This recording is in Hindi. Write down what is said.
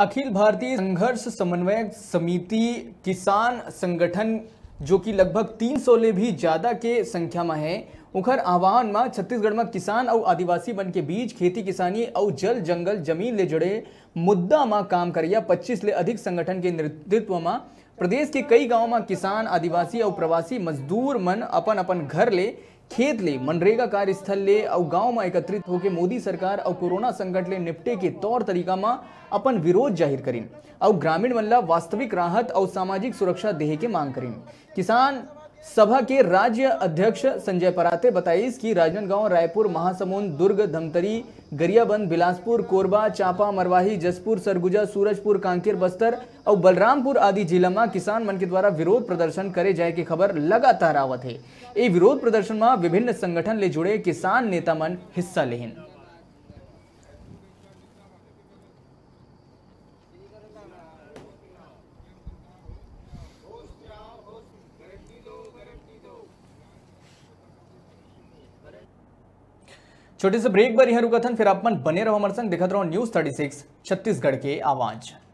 अखिल भारतीय संघर्ष समन्वय समिति किसान संगठन जो कि लगभग 300 ले भी ज़्यादा के संख्या में है उखर आह्वान में छत्तीसगढ़ में किसान और आदिवासी बन के बीच खेती किसानी और जल जंगल जमीन ले जुड़े मुद्दा में काम करिया 25 ले अधिक संगठन के नेतृत्व में प्रदेश के कई गांव में किसान आदिवासी और प्रवासी मजदूर मन अपन अपन घर ले खेत ले मनरेगा ले और गांव में एकत्रित होके मोदी सरकार और कोरोना संकट ले निपटे के तौर तरीका में अपन विरोध जाहिर करें और ग्रामीण मल्ला वास्तविक राहत और सामाजिक सुरक्षा देह के मांग करें किसान सभा के राज्य अध्यक्ष संजय पराते बताइस कि राजनांदगांव रायपुर महासमुंद दुर्ग धमतरी गरियाबंद बिलासपुर कोरबा चांपा मरवाही जसपुर सरगुजा सूरजपुर कांकेर बस्तर और बलरामपुर आदि जिला में किसान मन के द्वारा विरोध प्रदर्शन करे जाए की खबर लगातार आवत है ये विरोध प्रदर्शन में विभिन्न संगठन ले जुड़े किसान नेता मन हिस्सा लेन छोटे से ब्रेक पर यह रुका था फिर अपन बने रहो हमारे संग रहा रहो न्यूज थर्टी सिक्स छत्तीसगढ़ के आवाज